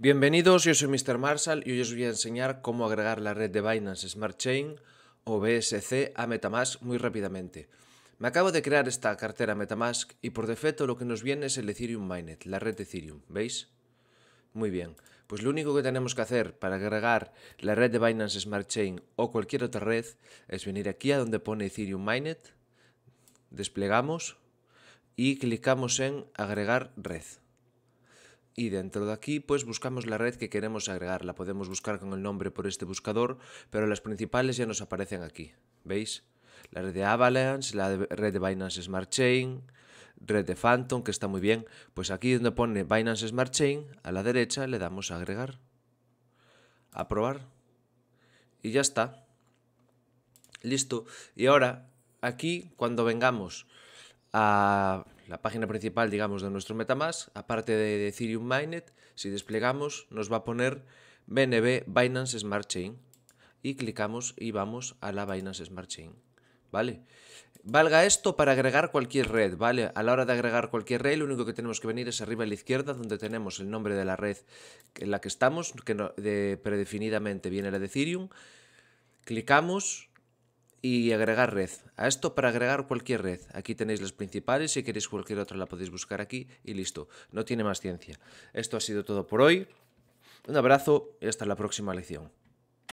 Bienvenidos, yo soy Mr. Marshall y hoy os voy a enseñar cómo agregar la red de Binance Smart Chain o BSC a Metamask muy rápidamente. Me acabo de crear esta cartera Metamask y por defecto lo que nos viene es el Ethereum Mainnet, la red de Ethereum, ¿veis? Muy bien, pues lo único que tenemos que hacer para agregar la red de Binance Smart Chain o cualquier otra red es venir aquí a donde pone Ethereum Mainnet, desplegamos y clicamos en agregar red y dentro de aquí pues buscamos la red que queremos agregar. La podemos buscar con el nombre por este buscador, pero las principales ya nos aparecen aquí. ¿Veis? La red de Avalanche, la red de Binance Smart Chain, red de Phantom, que está muy bien. Pues aquí donde pone Binance Smart Chain, a la derecha le damos a agregar. Aprobar. Y ya está. Listo. Y ahora, aquí, cuando vengamos a la página principal, digamos, de nuestro Metamask, aparte de Ethereum Mainnet, si desplegamos nos va a poner BNB Binance Smart Chain y clicamos y vamos a la Binance Smart Chain, ¿vale? Valga esto para agregar cualquier red, ¿vale? A la hora de agregar cualquier red, lo único que tenemos que venir es arriba a la izquierda, donde tenemos el nombre de la red en la que estamos, que predefinidamente viene la de Ethereum. Clicamos, y agregar red. A esto para agregar cualquier red. Aquí tenéis las principales, si queréis cualquier otra la podéis buscar aquí y listo. No tiene más ciencia. Esto ha sido todo por hoy. Un abrazo y hasta la próxima lección.